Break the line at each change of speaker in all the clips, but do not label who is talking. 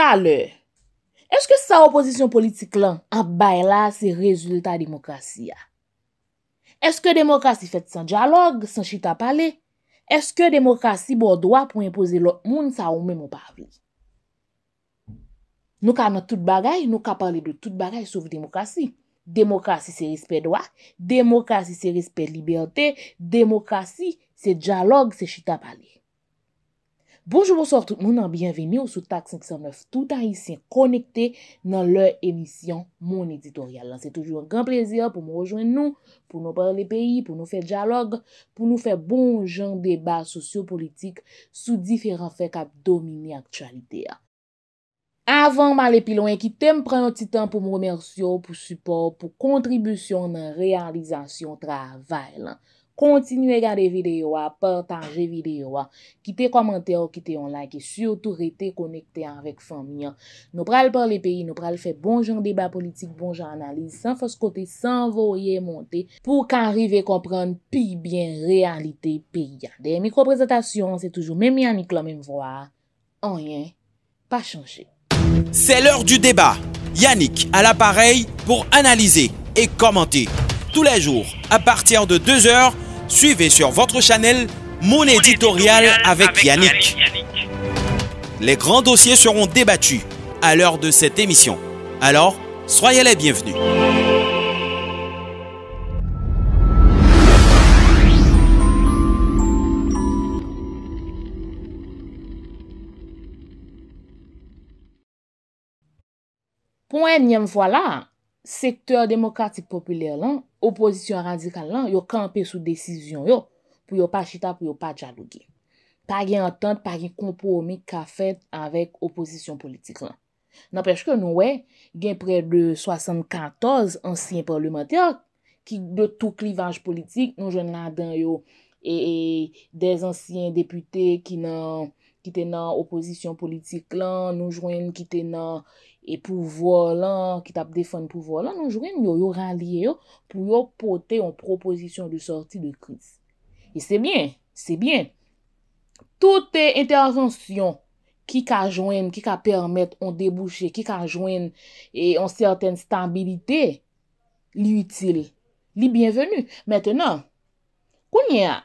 Salè, eske sa oposisyon politik lan abay la se rezultat demokrasi ya? Eske demokrasi fet san djalog, san chita pale? Eske demokrasi bo doa pou impoze lot moun sa ou mè mou pavli? Nou ka nan tout bagay, nou ka pale de tout bagay souf demokrasi. Demokrasi se respe doak, demokrasi se respe liberte, demokrasi se djalog, se chita pale. Bonjour, bonsoir tout moun an, bienveni ou sou Tak 509 Tout Haïtien, konekte nan lè emisyon moun editorial lan. Se toujou yon gran plezi a pou m wajwen nou, pou nou prèl le peyi, pou nou fè dialog, pou nou fè bon jen deba sosyo-politik sou diferan fèk ap domini aktualite a. Avan ma lè pilon, e ki te m pren yon titan pou m wemersyon, pou support, pou kontribusyon nan realizasyon travay lan. Continuez à regarder vidéos, à à vidéo à quitter à quitter like, et surtout rester connecté avec famille nous pays, pral les pays, nous parlons. faire bonjour genre débat politique, bon genre analyse, sans sans voyer sans pour qu'on pour à comprendre plus bien réalité pays Des micro toujours c'est toujours Yannick Yannick, la voix rien rien, pas changé.
C'est l'heure du débat. Yannick à l'appareil pour analyser et commenter. Tous les jours, à partir de 2 heures, suivez sur votre chaîne Mon éditorial avec Yannick. Les grands dossiers seront débattus à l'heure de cette émission. Alors, soyez les bienvenus.
Pour voilà voilà, secteur secteur opozisyon randikal lan yo kampe sou desisyon yo pou yo pa chita pou yo pa tjadouge. Pa gen entente, pa gen kompou omi ka fet avèk opozisyon politik lan. Nan pechke nou we, gen pre de 74 ansyen parlimenter ki de tou klivaj politik, nou jen nan dan yo e de ansyen depute ki nan... ki te nan oposisyon politik lan, nou jwen ki te nan epouvo lan, ki tap defon epouvo lan, nou jwen yo yo ralye yo pou yo pote yon proposisyon de sorti de kriz. E se bien, se bien. Toute interjonsyon ki ka jwen, ki ka permette on debouche, ki ka jwen en certain stabilite, li utile, li bienvenu. Mètè nan, kou nye a?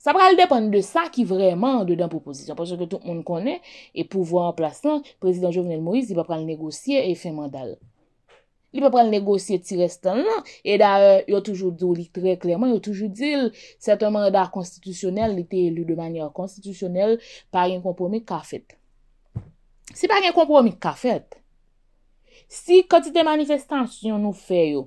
Sa pral depan de sa ki vreman de dan proposisyon. Pas yo ke tout moun konen, e pouvo en plas lan, prezident Jovenel Moïse, li pa pral negosye e fe mandal. Li pa pral negosye ti restan lan, e da yo toujou di ou li tre klerman, yo toujou di, setan mandal konstitusyonel, li te elu de manyan konstitusyonel, par yon kompon mi ka fet. Si par yon kompon mi ka fet, si koti te manifestasyon nou fe yo,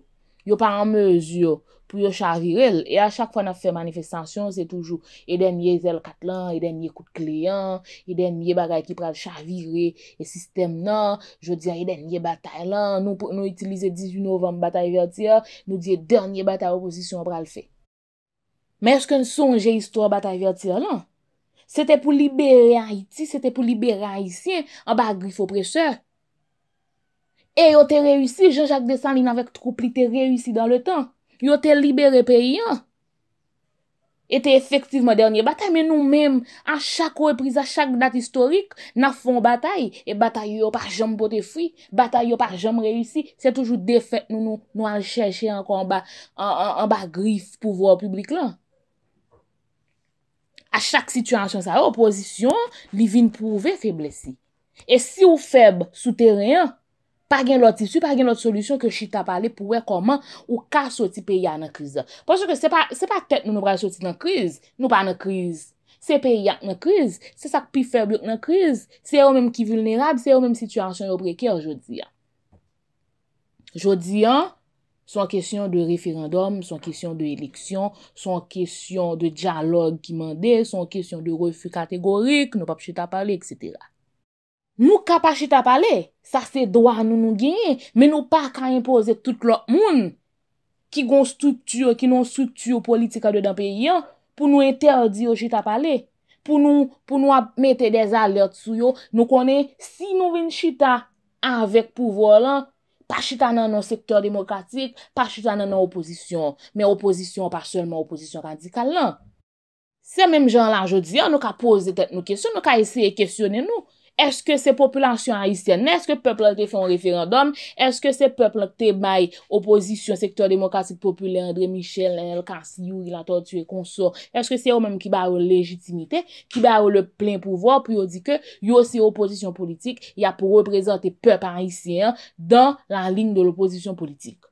yo pa an mezyo, pou yo chavirel, e a chak fwa na fwe manifestasyon, se toujou, eden ye zel kat lan, eden ye kout kliyan, eden ye bagay ki pral chavire, e sistem nan, jo diyan, eden ye batay lan, nou pou nou itilize 18 novem batay vertya, nou diyan, dernye batay oposisyon pral fe. Merske n sonje istor batay vertya lan, se te pou libere a iti, se te pou libere a iti, a bagri fopre se, e yo te reyusi, jo jak de san lin avèk troup li te reyusi dan le tank, yo te libere peyi an, ete efektivman dernye. Bata men nou menm, an chak ou e priz a chak dat istorik, na fon batay, e batay yo par jom bote fri, batay yo par jom reyisi, se toujou defen nou nou an chenche an konba, an ba grif pouvwa ou publik lan. A chak situasyon sa reposisyon, li vin prouve feblesi. E si ou feb souteren an, Par gen lot tisu, par gen lot solusyon ke chita pale pouwe koman ou ka soti pe ya nan kriza. Ponso ke se pa tek nou nou bra soti nan krize, nou pa nan krize. Se pe ya nan krize, se sak pi febouk nan krize, se yo menm ki vulnerab, se yo menm situasyon yo breke yo jodi ya. Jodi ya, son kesyon de referendom, son kesyon de eleksyon, son kesyon de djalog ki mande, son kesyon de refu kategorik, nou pap chita pale, etc. Nou ka pa chita pale, sa se dowa nou nou genye, men nou pa ka impose tout lòk moun ki goun struktur, ki nou struktur politika do dan peyi an pou nou enterdi yo chita pale, pou nou ap mette dez alert sou yo, nou konen si nou ven chita avèk pouvor lan, pa chita nan nan sektor demokratik, pa chita nan nan oposisyon, men oposisyon pa sèlman oposisyon kandikal lan. Se menm jan lan jodi an, nou ka pose tet nou kesyon, nou ka eseye kesyonen nou, Eske se poplansyon Haitienne, eske peplote fon referandom, eske se peplote bay oposisyon sektor demokrasik popule, André Michel, El Kassi, Youri, La Tortue et Conso, eske se yo menm ki ba ou legitimite, ki ba ou le plen pouvoi, pou yo di ke yo se oposisyon politik, ya pou reprezenti pep Haitienne dan lan line de l'oposisyon politik.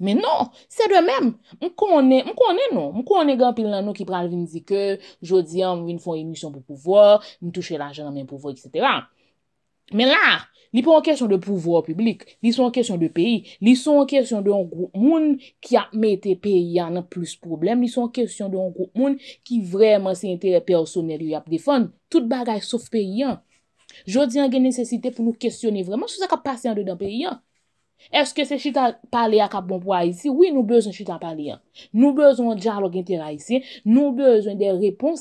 Men non, se de men, m konen, m konen non. M konen gen pil nan nou ki pran vin zike, jodi an, vin fon emisyon pou pouvo, vin touche la jan nan men pouvo, etc. Men la, li pou an kesyon de pouvo ou publik, li son kesyon de peyi, li son kesyon de an goup moun ki ap mette peyi an nan plus problem, li son kesyon de an goup moun ki vreman se entere personel yo ap defon. Tout bagay souf peyi an. Jodi an gen nesesite pou nou kesyonne vreman sou sa ka pase an do dan peyi an. Eske se chita pale akap bonpwa isi? Oui nou bezon chita pale Nou bezon diyalog intera isi Nou bezon de repons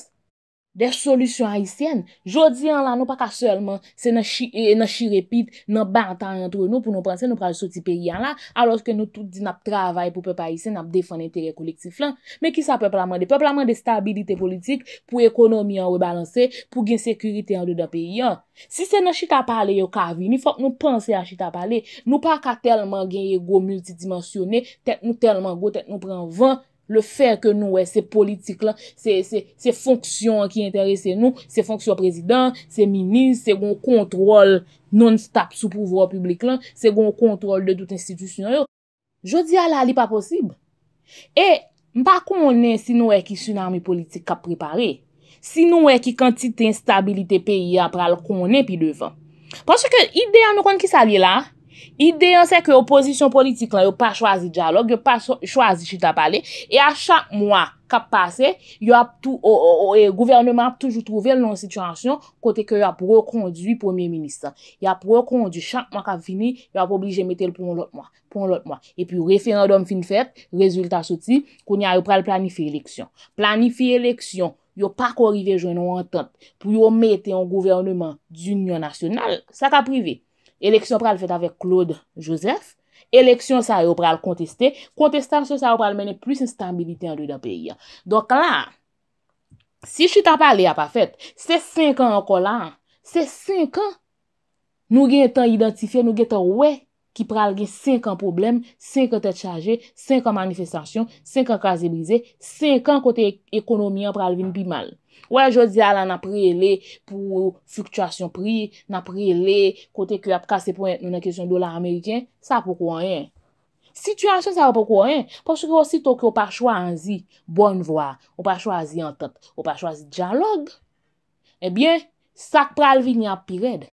Des solusyon a isen, jodi an la nou pa ka selman se nan shirepit, eh, nan bantan antre nou pou nou pransen nou pransen sou ti peyi an la, aloske nou tout di nap travay pou pepa isen nap defan entere koleksif lan, me ki sa peplaman de peplaman de stabilite politik pou ekonomi an we balanse, pou gen sekurite an do da peyi an. Si se nan chita pale yo kavini, fok nou panse a chita pale, nou pa ka telman genye go multidimensione, tek nou telman go, tek nou pran van, Le fèr ke nou wè, se politik lan, se fonksyon ki enterese nou, se fonksyon prezident, se minis, se gon kontrol non-stap sou pouvwa publik lan, se gon kontrol de dout institusyon yo. Jodi a la li pa posib. E, mpa konen si nou wè ki sun armi politik kap prepare. Si nou wè ki kantite instabilite peyi apral konen pi devan. Panche ke ide an nou konen ki sa li la... Ide an se ki yo pozisyon politik lan, yo pa chwazi dialog, yo pa chwazi chita pale, e a chak mwane kap pase, yo ap tou, ou ou ou ou, e gouvernement ap toujou touve nan sitwansyon kote ke yo ap prekondu pou mwen minister. Yo ap prekondu chak mwane kap fini, yo ap oblije mete l pou mwen lot mwane. Pou mwen lot mwane. E pi yo referandom fin fete, rezultat soti, kon ya yo pral planifi eleksyon. Planifi eleksyon, yo pa korrive joun ou an ton, pou yo mete yon gouvernement d'union nasyonal, se ka prive. Eleksyon pral fèt avèk Claude Joseph, eleksyon sa yo pral konteste, kontestansyon sa yo pral mène plus instabilite an doy da peyi. Donk la, si chou ta pale a pa fèt, se 5 an anko la, se 5 an nou gen tan identifiye, nou gen tan wè ki pral gen 5 an problem, 5 an tèt chaje, 5 an manifestasyon, 5 an kazibize, 5 an kote ekonomi an pral vin bi mal. Wè jò di ala nan prele pou fiktwasyon pri, nan prele kote kre ap kase po yon nan kesyon do la Amerikyen, sa pou kwen. Sityasyon sa pou kwen, porsi ki osito ki ou pa chwazi bonvwa, ou pa chwazi entot, ou pa chwazi djanlog, ebyen, eh sak pralvi ni ap pired.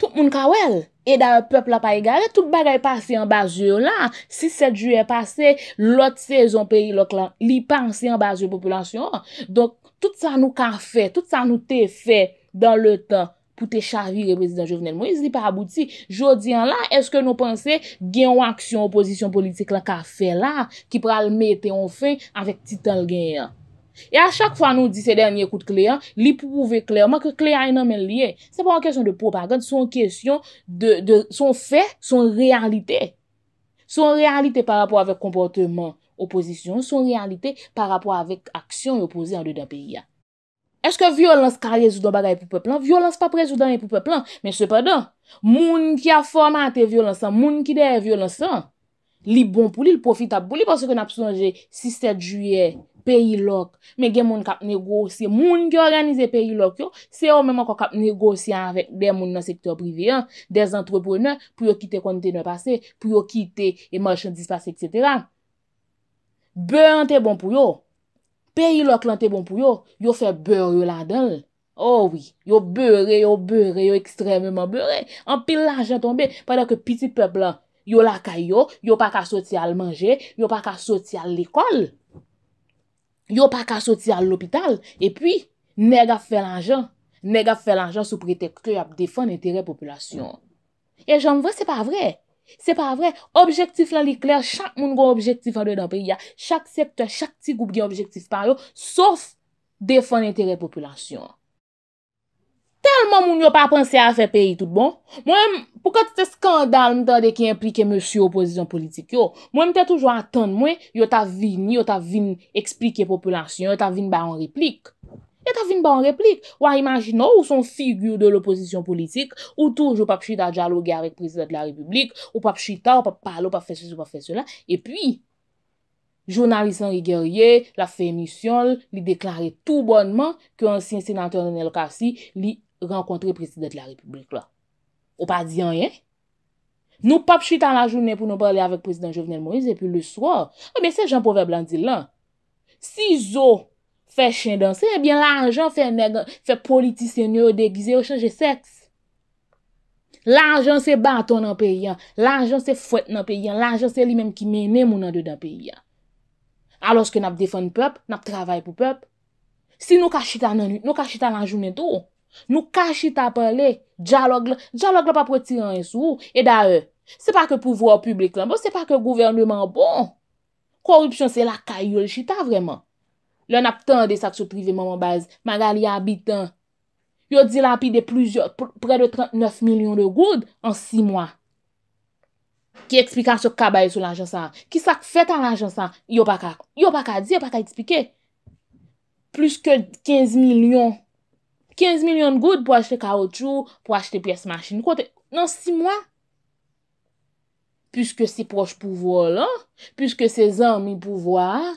Tout moun kawel, e da pepl ap a igale, tout bagay pase yon bazyo lan, 6-7 ju e pase, lot se zon peyi lòk lan, li panse yon bazyo populasyon, dok tout sa nou ka fe, tout sa nou te fe dan le tan pou te chavire president Jovenel Moise, li pa abouti. Jodi an la, eske nou pense gen ou aksyon oposisyon politik la ka fe la ki pral me te on fe avèk titan gen yan. E a chak fwa nou di se dernye koute Klea, li pou pouve Klea, manke Klea enanmen liye. Se pou an kesyon de propagand, son kesyon de son fe, son realite. Son realite par rapport avèk komporteman. oposisyon, son realite pa rapwa avek aksyon e oposye an do da peyi ya. Eske vyolans karye zoudan bagay pou peplan? Vyolans pa prezoudan e pou peplan, men sepadan, moun ki a forma an te vyolansan, moun ki dey vyolansan, li bon pou li, li profita pou li pwosè kon ap sonje 6-7 juye, peyi lok, men gen moun kap negosye, moun ki a oranize peyi lok yo, se yo menman kon kap negosye anvek dey moun nan sektor privyen, dey antropone, pou yo kite konti nan pase, pou Bè an te bon pou yo, peyi lòk lan te bon pou yo, yo fè bè yo la dèl. Oh oui, yo bè re, yo bè re, yo ekstremèman bè re. Anpil l'anjen tombe, padè ke piti pèb la, yo la kayo, yo pa ka soti al manje, yo pa ka soti al l'ekol, yo pa ka soti al l'opital. E pwi, nega fè l'anjen, nega fè l'anjen sou pretekte ap defon intere popolasyon. E jom vre, se pa vre. Se pa vre, objektif lan li kler, chak moun gwa objektif adwe dapri ya, chak septe, chak ti goup ge objektif pa yo, sòf defon intere populasyon. Talman moun yo pa pansye a fe peyi tout bon, mwen, pou ka ti te skandal mwen ta de ki implike mòsyo opozisyon politik yo, mwen mte toujwa atan mwen, yo ta vini, yo ta vini eksplike populasyon, yo ta vini ba yon replik. Ya e ta fin ban replik. Wa imagino ou son figyur de l'oposisyon politik ou touj ou papchita djalogue avèk prezident la republik, ou papchita ou pappalo, ou papfèche, ou papfèche e la. E pi, jounalisan rigeryè, la fèmisyon, li deklare tout bonman ki ansi insenator Nenel Kassi li renkontre prezident la republik la. Ou pa diyan yè. Nou papchita la jounen pou nou pale avèk prezident Jovenel Moïse epi le swor. Ou ah, biè se jan pove blan di lan. Sizo, Fè chen danse, ebyen eh l'anjan fè negan, fè politisyen yo degize yo chanje seks. L'anjan se baton nan peyyan, l'anjan se fwet nan peyyan, l'anjan se li menm ki mene moun nan de dan peyyan. Aloske nap defon pep, nap travay pou pep. Si nou kachita nan jou neto, nou kachita pale, djalog la pa pwè tiran yon sou, e da e, se pa ke pouvo a publik lan, bon, se pa ke gouvernement bon, korupsyon se la kayol chita vreman. lè nap tande sak sou prive moun moun baz, magali ya bitan. Yo di la pide pre de 39 milyon de goud an 6 mwa. Ki eksplikak sou kabae sou l'anjansan. Ki sak fèt an l'anjansan, yo pa ka di, yo pa ka eksplike. Plus ke 15 milyon. 15 milyon de goud pou achete kaoutchou, pou achete piyes machin. Kote nan 6 mwa. Piske se proj pou volan, piske se zan mi pou volan,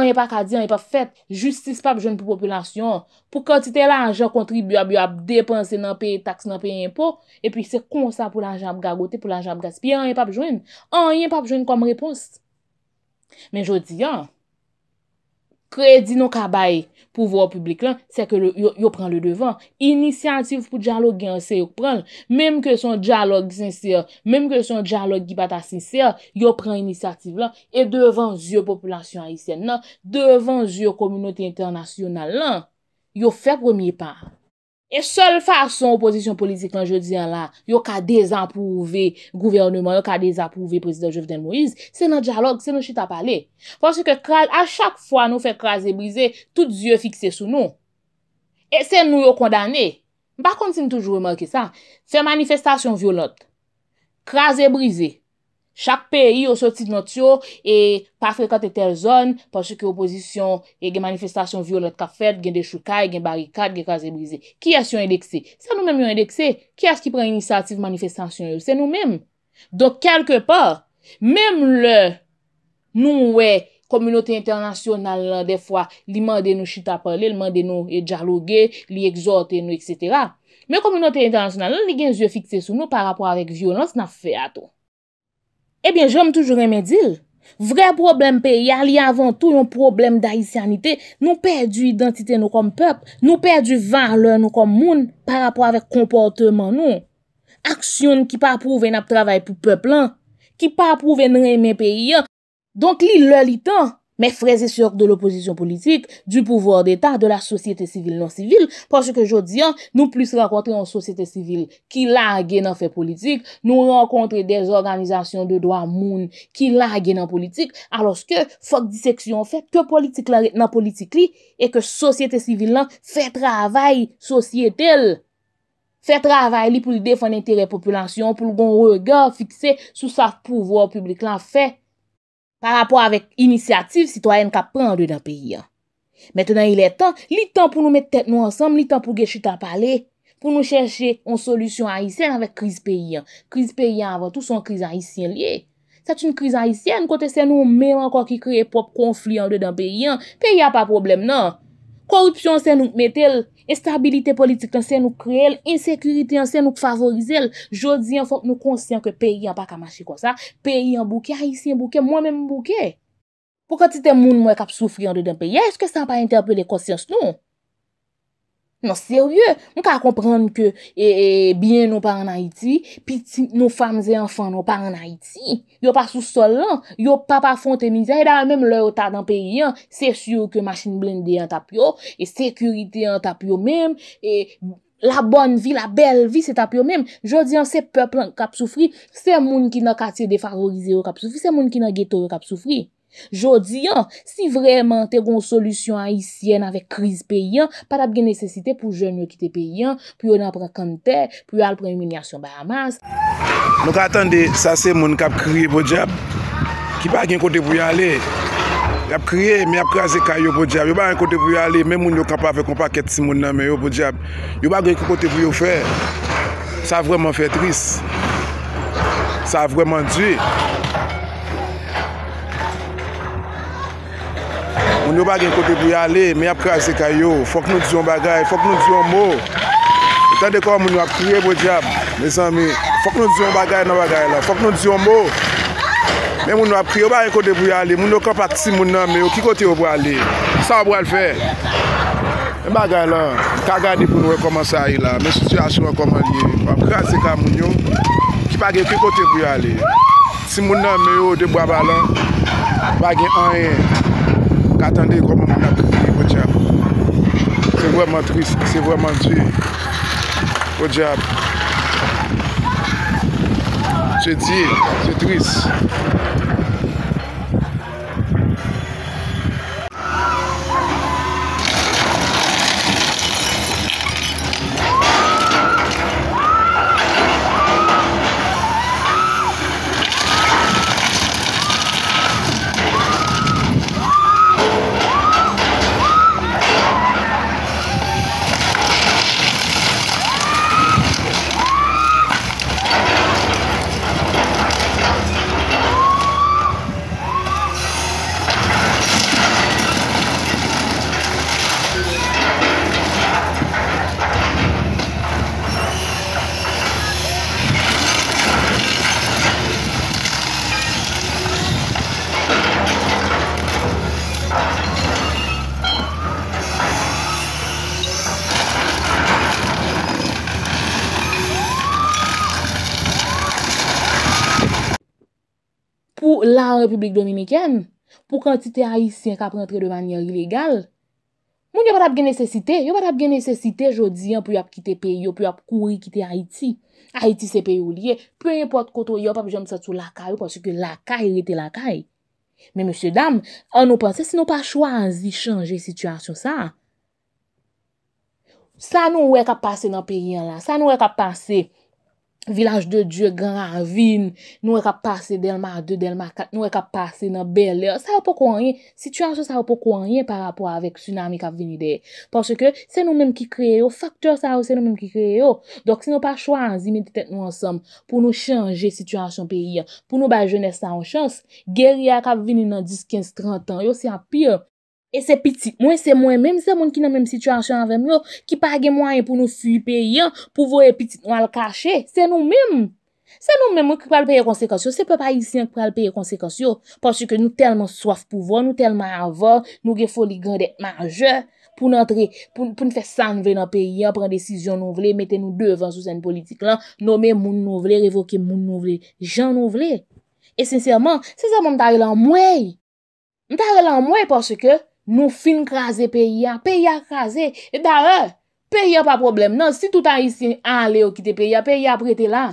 an yon pa ka di, an yon pa fet, justice pa ap joun pou populasyon, pou kontite la anjon kontribuyab, yon ap depanse nan pe tax, nan pe impo, epi se konsa pou la anjon ap gagote, pou la anjon ap gaspye, an yon pa ap joun, an yon pa ap joun kom repons. Men jodi ya, kredi nou kabae pou vwa ou publik lan, se ke yo pran le devan, inisiyatif pou diyalog gen se yo pran, mem ke son diyalog sinse, mem ke son diyalog gipata sinse, yo pran inisiyatif lan, e devan zyo populasyon Aisyen lan, devan zyo komunote internasyon lan, yo fe premier pa. E sol fason oposisyon politik nan je diyan la, yo ka dezanpouve gouvernement, yo ka dezanpouve prezident Jevden Moïse, se nan diyalog, se nan chita pale. Pwosye ke kraj, a chak fwa nou fe kraj e brize, tout diyo fikse sou nou. E se nou yo kondane. Mpa kontine toujou remerke sa. Fe manifestasyon violote. Kraj e brize. Chak peyi yo soti notyo e pa frekante tel zon pa sou ki oposisyon e gen manifestasyon violet ka fet, gen de choukai, gen barikat, gen kaze brize. Ki as yo endekse? Sa nou menm yo endekse, ki as ki pren inisiativ manifestasyon yo? Se nou menm. Don kelke par, menm le nou we, komunote internasyon nan de fwa, li mande nou chita pale, li mande nou e djalogue, li egzote nou, etc. Men komunote internasyon nan, nan li gen zyo fikse sou nou pa rapwa rek violens na fe ato. Ebyen, eh jom toujou reme dir, vre problem peyi a li avan tou yon problem da isyanite, nou perdu identite nou kom pep, nou perdu varle nou kom moun par apwa vek komporteman nou. Aksyon ki pa prouve nap travay pou peplan, ki pa prouve nreme peyi a, donk li loli tan. Mè freze syok de l'oppozisyon politik, du pouvoir d'Etat, de la sosyete sivil nan sivil, pwansou ke jodi an nou plis renkontre yon sosyete sivil ki la agen nan fe politik, nou renkontre des organizasyon de doa moun ki la agen nan politik, alos ke fok diseksyon fe ke politik nan politik li, e ke sosyete sivil nan fe travay sosyete l. Fe travay li pou li defan entere populasyon, pou l gon regan fikse sou sa pouvoir publik lan fe, pa rapor avèk inisiyatif sitwayen ka pran an de dan peyi an. Mètenan ilè tan, li tan pou nou mèt tèt nou ansanm, li tan pou geshi tapalè, pou nou chèche yon solusyon ayisyen avèk kriz peyi an. Kriz peyi an avèk tout son kriz ayisyen liè. Sèt yon kriz ayisyen, kote sè nou mè an kwa ki kreye pop konflik an de dan peyi an, peyi an pa problem nan. Korupsyon se nou k metel, Estabilite politik nan se nou krel, Insekurite nan se nou k favorizel, Jodi an fok nou konsyen ke peyi an pa kamashi kon sa, Peyi an bouke, a yisi an bouke, Mwen men m bouke. Pou ka ti te moun mwen kap soufri an do den peyi, Eske sa pa interpele konsyans nou? Non, serye, nou ka komprende ke eh, eh, biyen nou pa an Haiti, pi ti nou famze anfan nou pa an Haiti, yo pa sou sol lan, yo pa pa fonte mizan, edan mèm lò yo ta dan periyan, se syou ke machine blender an tap yo, e sekurite an tap yo mèm, e la bon vi, la bel vi se tap yo mèm, jodi an se pepl an kapsoufri, se moun ki nan kate defarorize yo kapsoufri, se moun ki nan geto yo kapsoufri. Jodi an, si vreman teron solusyon ayisyen avek kriz peyan, pat ap gen nesesite pou jen yo kite peyan, pou yo nan prekante, pou yo al preminyasyon bay amas.
Nou ka atande, sa se moun kap kriye bojab, ki ba gen kote vou yale, yap kriye, mi yap kriye zekan yo bojab, yo ba gen kote vou yale, men moun yo kap avek an paket si moun nan, yo bojab, yo ba gen kote vou yo fe, sa vreman fe tris, sa vreman duy, Mwen yo bagen kote bou yale, men ap krease ka yo. Fok nou diyon bagay, fok nou diyon mou. E kande kon mwen yo ap kriye bo diyab. Mwen san mi, fok nou diyon bagay nan bagay la. Fok nou diyon mou. Men mwen yo ap kriye, mwen yo bagen kote bou yale. Mwen yo kapak si moun nan me yo, ki kote yo bou yale. Sa wap wale fe? Mwen bagay lan, kagani pou nou we koman sa yi la. Men sityasyon wakoman e liye. Mwen ap krease ka moun yo, ki bagen ki kote bou yale. Si moun nan me yo, de bou wap wale, bagen anye. Atande kwa maman ak. O diap. Se vwa man tris. Se vwa man tri. O diap. Se tri. Se tris.
Dominiken, pou kantite Haitien ka prentre de manyan ilegal. Moun yo pat ap gen nesesite, yo pat ap gen nesesite jodi an pou yo ap kite peyo, pou yo ap kuri kite Haiti. Haiti se peyo liye, pou yo ap pot koto yo ap ap jom sa sou lakayou, ponsi ke lakay rete lakay. Me monsi dam, an nou ponsi, si nou pa chwazi chanje situasyon sa, sa nou wek ap pase nan peyen la, sa nou wek ap pase Vilaj de dieu, gran vin, nou e ka pase delma a 2, delma a 4, nou e ka pase nan bel. Sa yo pou kwenye, situasyon sa yo pou kwenye par apwa avek tsunami ka venide. Parce ke se nou menm ki kreye yo, faktor sa yo se nou menm ki kreye yo. Dok se nou pa chwazi meditet nou ansom pou nou chanje situasyon pe yon. Pou nou ba jenese sa yon chans, geria ka veni nan 10, 15, 30 an, yo se apye yo. E se pitit mwen, se mwen menm, se mwen ki nan menm situasyon avèm yo, ki page mwen pou nou fuy pe yon, pou vou e pitit mwen l kache, se nou menm. Se nou menm ou ki kwa l peye konsekasyon, se pe pa yisi yon ki kwa l peye konsekasyon, porsi ke nou telman soaf pou vou, nou telman avon, nou ge foli gandet marje, pou nou fè san ve nan pe yon, pren desisyon nou vle, mette nou devan sou sen politik lan, nou menm moun nou vle, revoke moun nou vle, jan nou vle. E sensyaman, se zan mwen mtare lan mwen, mtare lan mwen porsi ke, Nou fin kraze peyi a, peyi a kraze. E da re, peyi a pa problem nan. Si toutan hisye an le ou ki te peyi a, peyi a prete la.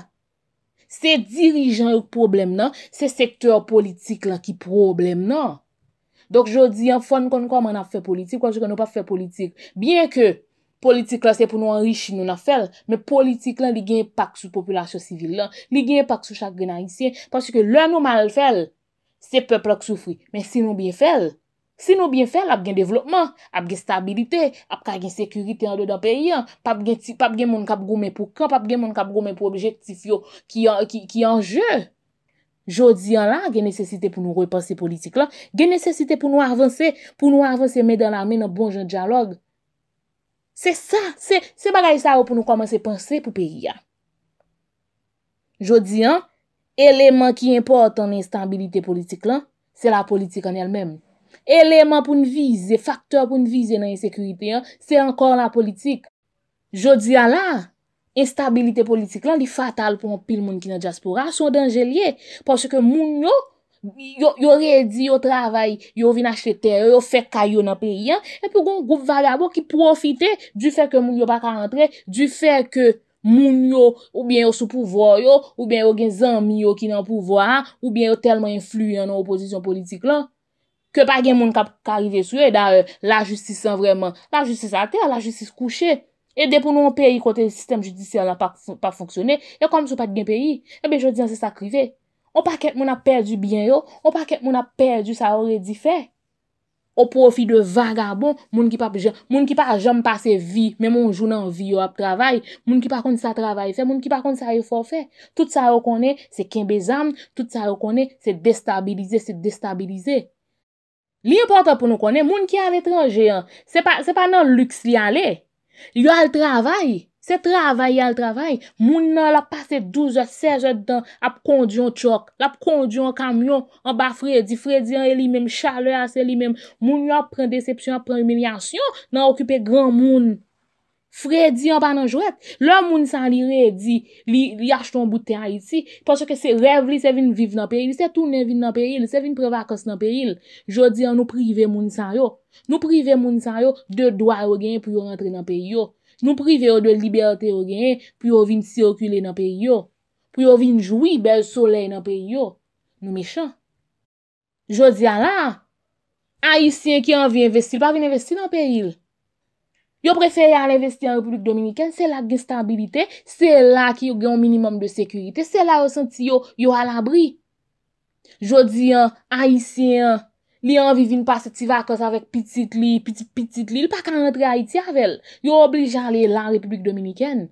Se dirijan yon problem nan, se sektor politik la ki problem nan. Dok jodi, an fon kon kon man a fe politik, kon jok an ou pa fe politik. Bien ke politik la se pou nou anri chi nou na fel, men politik la li gen pak sou populasyon sivil la, li gen pak sou chak genan hisye, pwansi ke lè nou mal fel, se peplak soufri. Men si nou bien fel, Si nou bien fèl ap gen devlopman, ap gen stabilite, ap ka gen sekurite an do dan peyi an, pap gen moun kap gome pou kan, pap gen moun kap gome pou objektif yo ki anje. Jodi an la, gen nesesite pou nou repanse politik lan, gen nesesite pou nou avanse, pou nou avanse medan la men an bonje diyalog. Se sa, se bagay sa yo pou nou komanse pense pou peyi an. Jodi an, eleman ki importan instabilite politik lan, se la politik an el menm. Eleman pou n vize, faktor pou n vize nan yon sekurite yon, se ankon la politik. Jodi ala, instabilite politik lan di fatal pou an pil moun ki nan diaspora, sou denje liye. Paske moun yo, yon redi, yon travay, yon vin achete, yon fek kayo nan periyan, epi yon goup vagabo ki profite du fek moun yo baka antre, du fek moun yo oubyen yo sou pouvo yo, oubyen yo gen zanmi yo ki nan pouvo an, oubyen yo telman influyen nan oposisyon politik lan. Ke pa gen moun kap karive sou euh, eh yo e da la justis an vreman. La justis an te, la justis kouche. E depou nou an peyi kote sistem judisyon an pa fonksyone. E kom sou pat gen peyi. Ebe jodi an se sa krive. Ou pa ket moun ap perdi byen yo. Ou pa ket moun ap perdi sa ore di fe. Ou profi de vagabon. Moun ki pa jom pase vi. Memon jou nan vi yo ap travay. Moun ki pa konti sa travay fe. Moun ki pa konti sa yo forfe. Tout sa yo kone se kenbe zan. Tout sa yo kone se destabilize. Se destabilize. Li importan pou nou konen, moun ki al etranje an, se pa nan luks li alè. Yo al travay, se travay al travay, moun nan la pase 12, 16 dan ap kondyon chok, ap kondyon kamyon, an ba fredi, fredi an e li menm, chale ase li menm, moun nan pren decepsyon, pren emilyasyon, nan okipe gran moun. Frè di an pa nan jwèp, lò moun san li re di li yach ton bouten an iti, pòsè ke se rev li se vin vive nan peril, se toune vin nan peril, se vin prevakos nan peril. Jodi an nou prive moun san yo, nou prive moun san yo de doa yo gen pou yo rentre nan peril yo. Nou prive yo de liberte yo gen pou yo vin sirokule nan peril yo, pou yo vin jwi bel soley nan peril yo. Nou mechan. Jodi an la, a yisi an ki an vi investi, pa vin investi nan peril yo. Yo preferi an investi an Republik Dominiken, se la gen stabilite, se la ki yo gen minimum de sekurite, se la yo senti yo al abri. Jodi an, Haitien, li an vivi n pa se ti vakos avèk pitit li, pitit li, li pa kan rentre Haiti avèl. Yo oblijan li lan Republik Dominiken.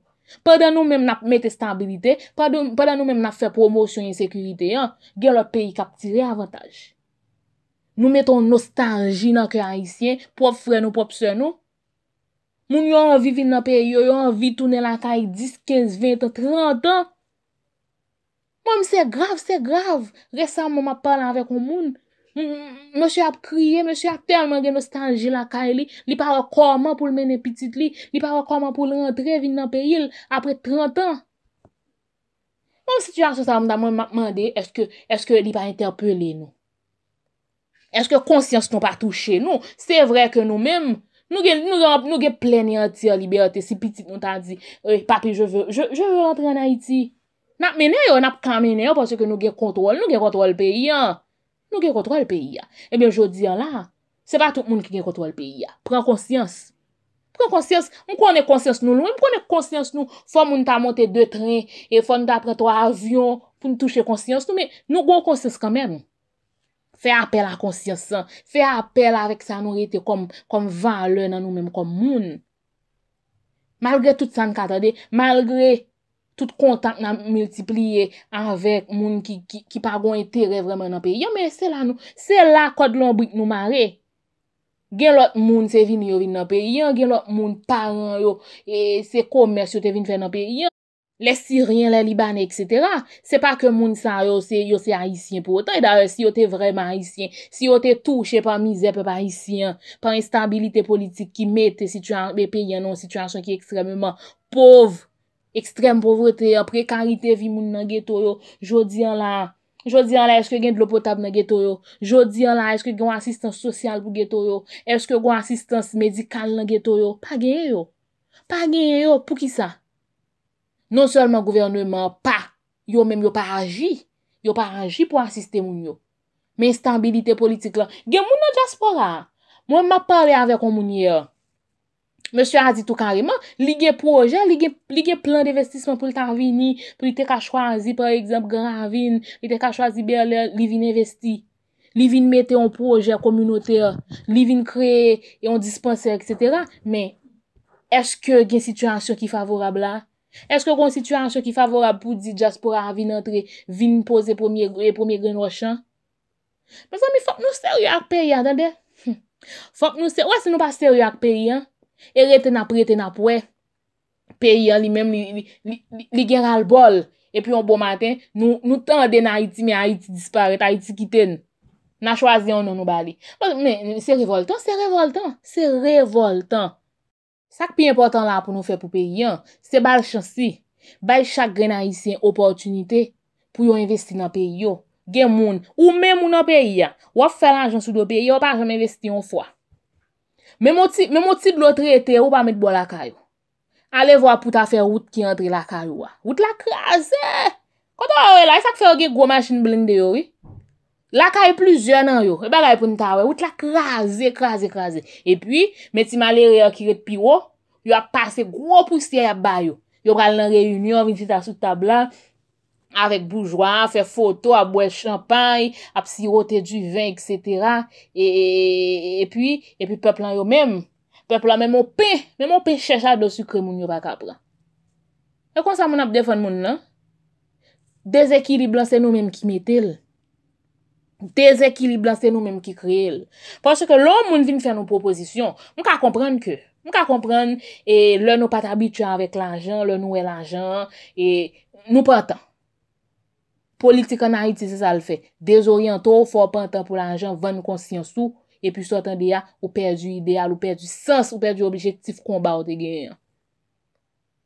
Pa dan nou menm na mette stabilite, pa dan nou menm na fè promosyon yon sekurite, gen lot peyi kap ti re avataj. Nou metton nostanji nan ki Haitien, pop fre nou, pop se nou. Moun yo anvi vin nan peyo, yo anvi toune lakay 10, 15, 20, 30 an. Moun se grav, se grav. Resan moun ma palan vek ou moun. Moun se ap kriye, moun se ap termen gen nostanje lakay li. Li pa rekomman pou l men epitit li. Li pa rekomman pou l rentre vin nan peyo apre 30 an. Moun si tu a sosa moun da moun ma mande, eske li pa interpele nou? Eske konsyans nou pa touche nou? Se vre ke nou menm? Nou gen plenye an ti an liberte si pitik moun tan di, papi, je ve, je ve rentre an Haiti. Nap mene yo, nap kan mene yo, pwase ke nou gen kontrol, nou gen kontrol peyi an. Nou gen kontrol peyi an. Ebyen, eh jodi an la, se pa tout moun ki gen kontrol peyi an. Pren konsyans. Pren konsyans, moun konen konsyans nou loun. Moun konen konsyans nou, fwa moun ta monte de tren, e fwa moun ta preto avyon pou nou touche konsyans nou, men nou kon konsyans kanmen nou. Fè apèl a konsyansan, fè apèl avèk sa nou rete kom van lè nan nou mèm kom moun. Malgré tout sankata de, malgré tout kontant nan multipliye avèk moun ki pa gwen etere vremen nan pe. Yo mè, sè la nou, sè la kòd lòm bout nou mare. Gen lot moun se vin yo vin nan pe. Yo gen lot moun paran yo, se komers yo te vin fe nan pe. Le Sirien, le Liban, etc. Se pa ke moun san yo se, yo se Haitien pou otan. E da yo, si yo te vreman Haitien. Si yo te touche pa mizep pa Haitien. Pa instabilite politik ki mete situasyon ki ekstremement pov. Ekstrem povrete, prekarite vi moun nan geto yo. Jodi an la, jodi an la eske gen dlo potap nan geto yo. Jodi an la, eske gen asistans sosyal pou geto yo. Eske gen asistans medikal nan geto yo. Pa gen yo, pa gen yo pou ki sa? Non selman gouverneman pa, yo menm yo pa aji, yo pa aji pou asiste moun yo. Men istanbilite politik la. Gen moun nan diaspora, mwen ma pale avèk moun ye. Mè sè an di tou karima, li gen proje, li gen plan de vestisman pou l'tan vini, pou lite ka chwazi, par exemple, gran avin, lite ka chwazi belè, li vin investi. Li vin metè yon proje, komynotè, li vin kre, yon dispense, etc. Men, eske gen situasyon ki favorab la? Eske konsituans yo ki favorab pou di Jaspora avi nan tre vini pose premier greno chan? Me zan mi fok nou seryo ak peri an, anbe? Hm. Fok nou seryo, wè se nou pa seryo ak peri an? E re ten apre ten apwe. Peri an li menm li, li, li, li, li genral bol. E pi yon bo maten, nou, nou tende nan Haiti mi, Haiti dispare, Tahiti kiten. Nan chwazi yon nou nou bali. Bon, Mwen, se revoltan, se revoltan, se revoltan. Sak pi importan la pou nou fe pou peyi an, se bal chansi. Bay chak gre nan yise yon oportunite pou yon investi nan peyi yo. Gen moun, ou men moun nan peyi an, waf fel anjons ou do peyi yo, pa anjons investi yon fwa. Men moti blotri ete, ou pa met bo la kayo. Ale vwa pou ta fe wout ki yon tri la kayo wa. Wout la krasè! Kato wè la, e sak fe yon ge gwo mashin blinde yori? La ka e plus jen nan yo, e ba la e pren ta we, ou te la krasi, krasi, krasi. E pi, meti male reyon kiret pi wo, yo a pase gwo pusti a yap ba yo. Yo bral nan reyunyon, vinjita sou tabla, avek boujwa, fe foto, abwe champagne, ap sirote du vin, etc. E, e, e, e pi, e pi peplan yo menm, peplan menm ope, menm ope chesha dosu kremoun yo bak apra. E konsa moun ap defan moun nan? Dezekiliblan se nou menm ki metel. Dez ekilib lan se nou menm ki kreye l. Pwase ke loun moun vin fè nou proposisyon, moun ka komprende ke. Moun ka komprende, e lè nou pat abitua avèk l'anjan, lè nou wè l'anjan, e nou pantan. Politika nan itize sa l'fè. Dez oryento, fò pantan pou l'anjan, van nou konsyansou, e pi sotan deya, ou perdi ideal, ou perdi sens, ou perdi objektif, konba ou te gen.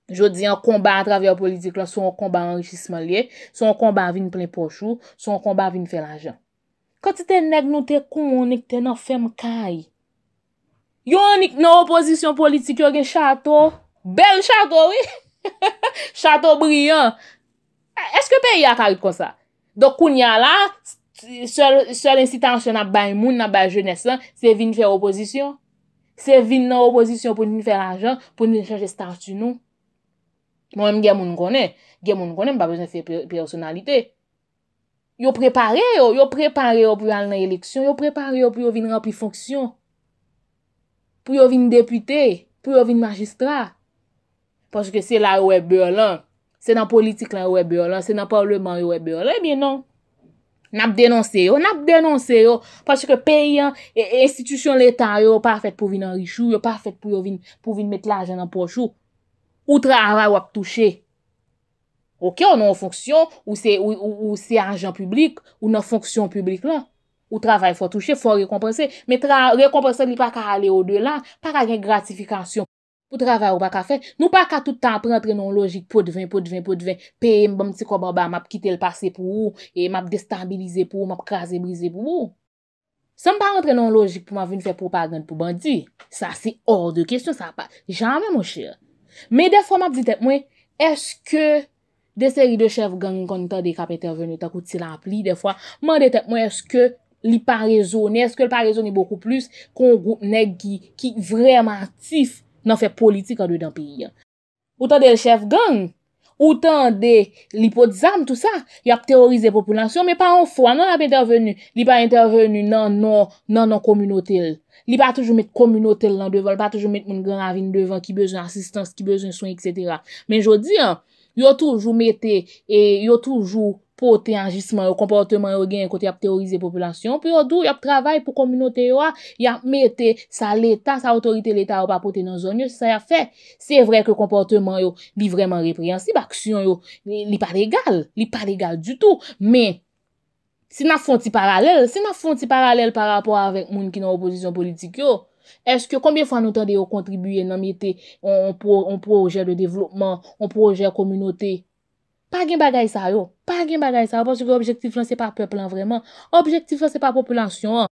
Je di an konba travè a politik la, sou an konba an richisman lè, sou an konba vin plen pochou, sou an konba vin fè l' Kwa ti te neg nou te koun anik te nan fem kaj. Yon anik nan opozisyon politik yo gen chato. Bel chato, wè. Chato brian. Eske pe yon akalit kon sa? Dok koun yon la, sol insitansyon nan bay moun, nan bay jonesan, se vin fè opozisyon. Se vin nan opozisyon pou ni fè lajan, pou ni chanjè staj tu nou. Mwen wèm gen moun konè. Gen moun konè, mba bezè fè personalitey. Yo prepare yo, yo prepare yo pou al nan eleksyon, yo prepare yo pou yo vin rampi fonksyon. Pou yo vin depute, pou yo vin magistra. Paske se la eh non. yo e beol an, se nan politik la yo e beol an, se nan pavleman yo e beol an, e binon. Nap denonse yo, nap denonse yo. Paske peyi an, institusyon letan yo, pafet pou vin anrichou, yo pafet pou vin met la ajan nan pochou. Outra ava wap touche. Ok, ou nou fonksyon, ou se anjan publik, ou nou fonksyon publik lan. Ou travay fò touche, fò rekompense. Me tra, rekompense li pa ka ale ou de lan, pa ka gen gratifikansyon. Ou travay ou pa ka fe, nou pa ka toutan prentre nou logik pou devin, pou devin, pou devin. Pe, mbom ti ko ba ba, map kite l pase pou ou, e map destabilize pou ou, map kaze brize pou ou. Sa mpa rentre nou logik pou ma veni fe pou pagen pou bandi. Sa, se or de kestyon sa pa. Jamè mwoshe. Me defo map dite mwen, eske... De seri de chev gang kon yon tan de kap intervenu tak ou ti la pli de fwa, man detek mwen eske li pa rezon, eske li pa rezon ni boku plus kon goup neg ki vreman tif nan fe politik an de dampi yon. Ou tan de l chev gang, ou tan de li pot zan tout sa, yon ap terorize populasyon, men pa non, an fwa, nan ap intervenu, li pa intervenu nan nan, nan nan komi notel. Li pa toujou met komi notel lan devan, li pa toujou met moun gang avin devan ki bezon asistans, ki bezon son, etc. Men jodi an, Yo toujou mette, e, yo toujou pote anjisman yo, komporteman yo gen kote ap teorize populasyon, pi yo dou, yap travay pou kominote yo a, yap mette sa l'Etat, sa otorite l'Etat yo pa pote nan zon yo, si sa ya fe. Se vre ke komporteman yo li vreman repreansi, baksyon yo, li pa regal, li pa regal du tou. Men, se na fonti paralel, se na fonti paralel pa rapor avek moun ki nan oposisyon politik yo, Eske konbyen fwa nou tande yo kontribuyen nan mette On proje de devlopman On proje komunote Pagin bagay sa yo Pagin bagay sa yo Objektif lan se pa peplan vreman Objektif lan se pa populasyon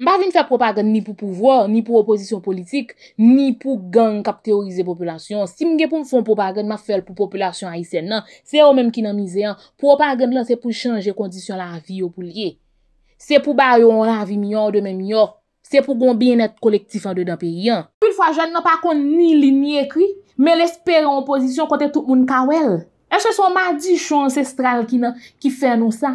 Mpagin fwa propagand ni pou pouvwa Ni pou oposisyon politik Ni pou gang kap teorize populasyon Si mge pou mfon propagand ma fel pou populasyon a isen nan Se yo menm ki nan mize yan Propagand lan se pou chanje kondisyon la vi yo pou liye Se pou bagay yo an la vi miyo ou deme miyo se pou gon byen et kolektif an de dan pe yon. Pul fwa jen nan pa kon ni li ni ekwi, men l'espèl an oposisyon kote tout moun kawel. E se son ma di chon ancestral ki nan ki fè nou sa.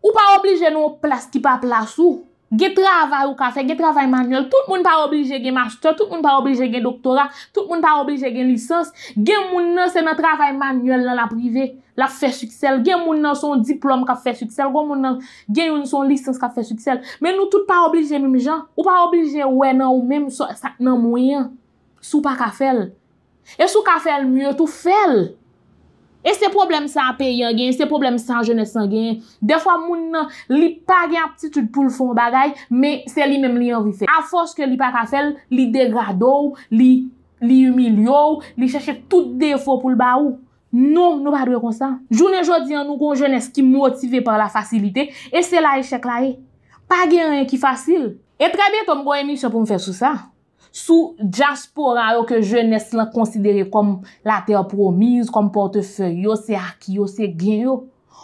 Ou pa oblije nou plas ki pa plas ou. Ge travay ou kafe, ge travay manuel, tout moun pa oblije gen master, tout moun pa oblije gen doktora, tout moun pa oblije gen lisans. Gen moun nan se nan travay manuel la la prive, la fe suksel, gen moun nan son diplom ka fe suksel, gen moun nan gen yon son lisans ka fe suksel. Men nou tout pa oblije mim jan, ou pa oblije wè nan ou mèm sat nan mwen, sou pa kafe l. E sou kafe l mwen, tou fe l. E se problem san pe yon gen, se problem san jones san gen, defwa moun nan li pa gen aptitude pou l fon bagay, me se li menm li yon vi fe. A fos ke li pa ka fel, li degrado, li umilyo, li chèche tout defo pou l ba ou. Non, nou pa dwe konsan. Jounen jodi an nou kon jones ki motive par la fasilite, e se la e chèk la e. Pa gen yon ki fasil. E trabe tom goyemi se pou m fè sou sa. Sou diaspora yo ke je nes lan konsidere kom la ter promis, kom portefeu yo, se aki yo, se gen yo.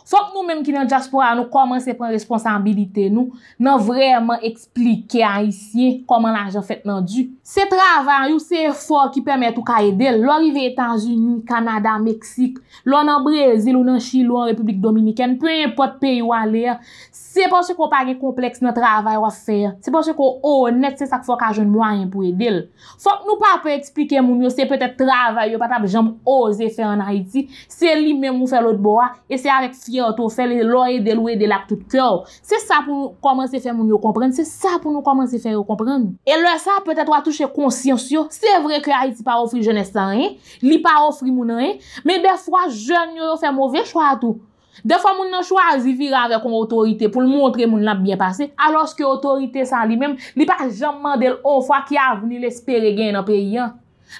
Fok nou menm ki nan diaspora nou koman se pren responsabilite nou, nan vreman eksplike a isye koman la jen fèt nan di. Se travaryo, se efor ki pemet ou ka edel, lor ive etan Jini, Kanada, Meksik, lor nan Brezi, lor nan Chi, lor nan Republik Dominiken, pou yon pot peyo ale ya, se... Se pou se kon pa ge kompleks nou travay waf fer, se pou se kon ou net se sak fwa ka joun mwanyan pou edel. Fonk nou pa pou eksplike moun yo se petet travay yo pata bejam oze fer an Haiti, se li men mwou fer lout bo a, e se arek fye an tou, fer le loye de louye de lak tout kyou. Se sa pou nou komanse fer moun yo komprende, se sa pou nou komanse fer yo komprende. E lè sa petet wap touche konsyansyo, se vre ke Haiti pa ofri joun estan e, li pa ofri moun an e, me defwa joun yo yo fer mwove chwa atou. De fwa moun nan chwazi vir avè kon otorite pou l moun tre moun nan biye pase, alòs ke otorite san li mèm, li pa jaman del ou fwa ki avnil espere gen nan peyi an.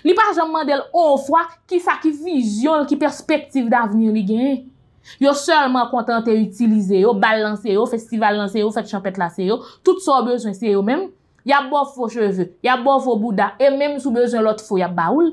Li pa jaman del ou fwa ki sa ki vizyon ki perspektiv d'avnil li gen. Yo sèlman kontante utilize yo, balanse yo, festival lance yo, fèk champèt la se yo, tout sou bezwen se yo mèm, ya bo fwo cheve, ya bo fwo bouda, e mèm sou bezwen lot fwo ya baoul,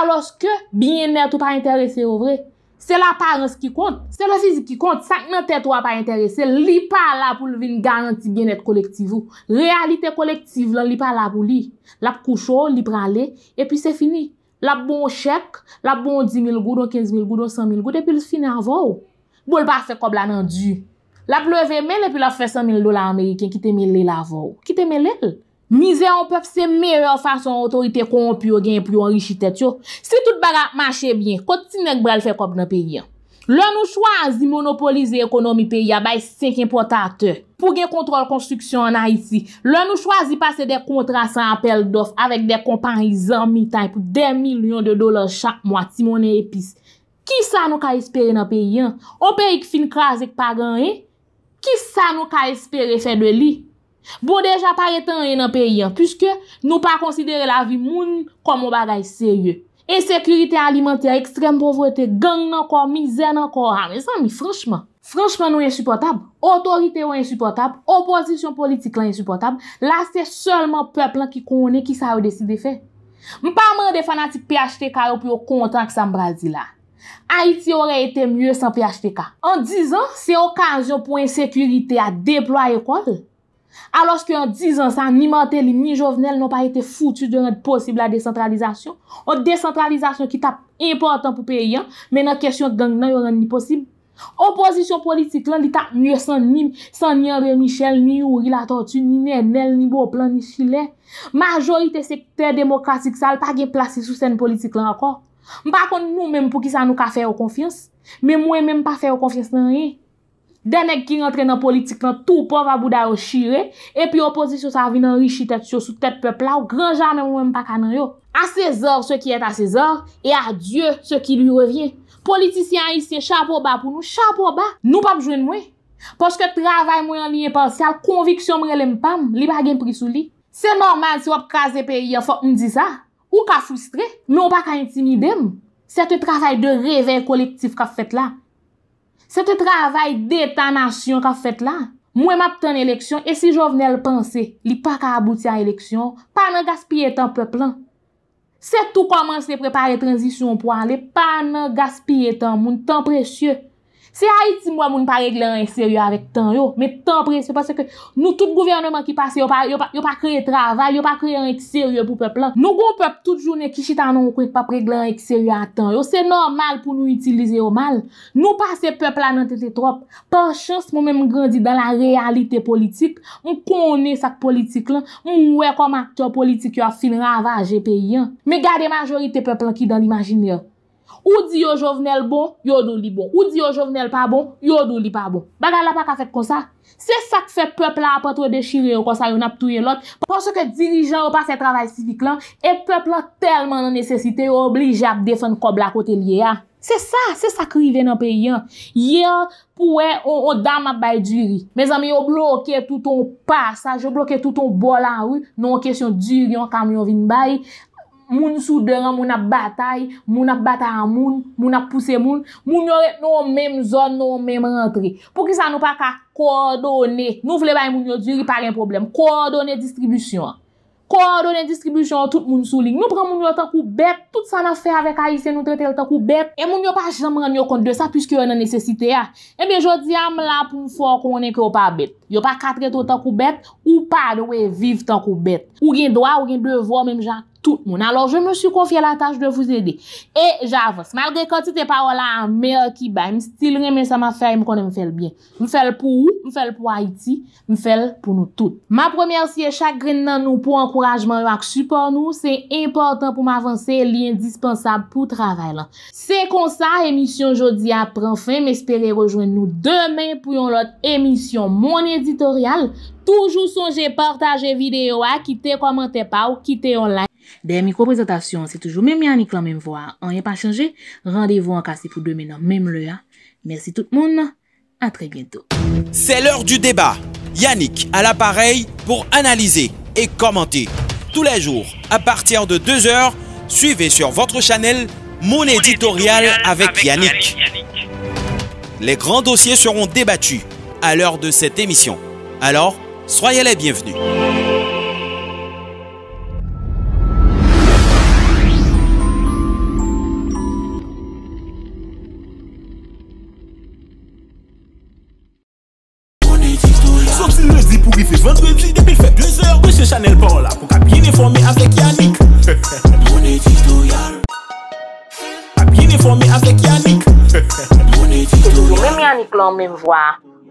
alòs ke binye net ou pa interese yo vre. Se la parens ki kont, se la fizik ki kont, sakmen tet wap a interese, li pa la pou lvin garanti bienet kolektivou. Realite kolektiv lan, li pa la pou li. Lap koucho, li pran le, epi se fini. Lap bon chek, lap bon 10.000 goudon, 15.000 goudon, 100.000 goudon, epi l fin avou. Boul pa se koblanan du. Lap leve men, epi lap fe 100.000 dolar Ameriken ki te men lèl avou. Ki te men lèl. Mize an pef se mere an fason otorite konpyo gen pli an rishitet yo. Se tout bagat manche bien, kote tinek brel fe kop nan periyan. Le nou chwazi monopolize ekonomi periyan bay 5 importate. Pou gen kontrol konstruksyon nan iti. Le nou chwazi pase de kontrasan apel dof avek de kompan izan mi tay pou 10 milyon de dolar chak mwati mounen epis. Kisa nou ka espere nan periyan? Operi ki fin krasi e? ki pagan e? Kisa nou ka espere fe de li? Bo deja pa etan en an peyi an, pwiske nou pa konsidere la vi moun kon mou bagay serye. Ensekurite alimenter ekstrem povwete, gang nan kon, mizè nan kon, anwe ah, san mi franchman. Franchman nou ensyportab, otorite ou ensyportab, oposisyon politik lan ensyportab, la se chelman peplan ki konen ki sa ou deside fe. Mpa mwen defan an ti PHTK ou pou yo kontan ki sa mbrazi la. Haiti ore ete mye san PHTK. An dizan, se okanjon pou ensekurite a deploye konre. Aloch ki an dizan sa, ni mantel li, ni jovenel non pa ete foutu de rende posib la desentralizasyon. Ou desentralizasyon ki tap important pou peyen, men nan kesyon gang nan yon rende ni posib. Oposisyon politik lan li tap nye san ni, san ni an remichel, ni ouri la tortue, ni ne ednel, ni bo plan, ni sile. Majorite sekter demokratik sal pa gen plasi sou sen politik lan akor. Mpa kon nou menm pou ki sa nou ka fè yo konfiyans, men mwen menm pa fè yo konfiyans nan yon. Denèk ki rentre nan politik nan tou pov a bouda yo shire epi oposisyon sa avi nan rishi tèt sou tèt pepl la ou gran jan mwen mwen pa kan reyo. A sezor se ki et a sezor e a Diyo se ki luy revye. Politisyon yise chapo ba pou nou, chapo ba. Nou pa mjwen mwen. Poske travay mwen liye pansyal, konviksyon mwen lèm pam, li bagen prisou li. Se normal si wap kaze peri ya fok mdi sa. Ou ka fustre, nou pa ka intimidem. Sete travay de revèl kolektif ka fèt la Sete travay detanasyon ka fet la, mwen map tan eleksyon e si jo vnen l panse, li pa ka abouti an eleksyon, pa nan gaspye tan pe plan. Sete tou koman se prepare transisyon pou anle, pa nan gaspye tan moun tan precyo. Se a iti mwa moun pa regle an ek seryo avèk tan yo, mè tan pre, se pasè ke nou tout gouvernement ki pase, yo pa kreye travèl, yo pa kreye an ek seryo pou peplè. Nou goun pep tout jounè kichit an nou kwek pa pregle an ek seryo atan yo, se normal pou nou itilize yo mal. Nou pase peplè nan tete trop, pan chans moun mèm grandit dan la realite politik, moun konè sak politik lan, moun wè kom aktyon politik yo fin ravajè pe yon. Mè gade majorite peplè ki dan l'imagine yo. Ou di yo jovenel bon, yo do li bon. Ou di yo jovenel pa bon, yo do li pa bon. Bagal la pa ka fet kon sa. Se sak fe pepla a patro dechiri yo kon sa yon ap touye lot. Pon se ke dirijan yo pa se travay civik lan, e pepla telman nan nesesite yo oblija ap defon kob la kote liye ya. Se sak, se sak rive nan pe yon. Yon pou e yon odama bay diri. Me zan mi yo bloke touton pasaj, yo bloke touton bolan ou, non kesyon diri yon kamyon vin bayi. Moun sou den, moun ap batay, moun ap batay an moun, moun ap puse moun, moun yo ret nou menm zon, nou menm rentri. Pou ki sa nou pa ka kodone, nou fle ba yon moun yo diri pa gen problem, kodone distribisyon. Kodone distribisyon ou tout moun sou ling. Nou pre moun yo takou bet, tout sa na fe avèk a yise nou tretel takou bet. E moun yo pa jaman yo konde, sa pwiske yo nan nesesite ya. E ben yo di am la pou fwa konen ki yo pa bet. Yo pa katre to takou bet, ou pa de we vive takou bet. Ou gen doa, ou gen devwa menm jan. Tout moun. Alors, je me sou konfie la tache de vous aider. Et j'avance. Malgré kote te pa wola an mer ki ba, mi stil reme sa ma fèm konde mi fèl bien. Mi fèl pou ou, mi fèl pou Haiti, mi fèl pou nou tout. Ma premier siye chak grin nan nou pou ankorajman wak support nou, se important pou ma avanse li indispensab pou travèl. Se konsa, emisyon jodi apren fin, mi espere rejoin nou demen pou yon lot emisyon moun editorial. Toujou sonje partaje videyo a, kite komante pa ou kite online. Des micro-présentations, c'est toujours même Yannick la même voix. On n'est pas changé. Rendez-vous en casse pour demain, même le Merci tout le monde. À très bientôt.
C'est l'heure du débat. Yannick à l'appareil pour analyser et commenter. Tous les jours, à partir de 2h, suivez sur votre channel Mon, éditorial, avec, Yannick. Les grands dossiers seront débattus à l'heure de cette émission. Alors, soyez les bienvenus.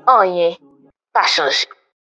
on y est pas changé.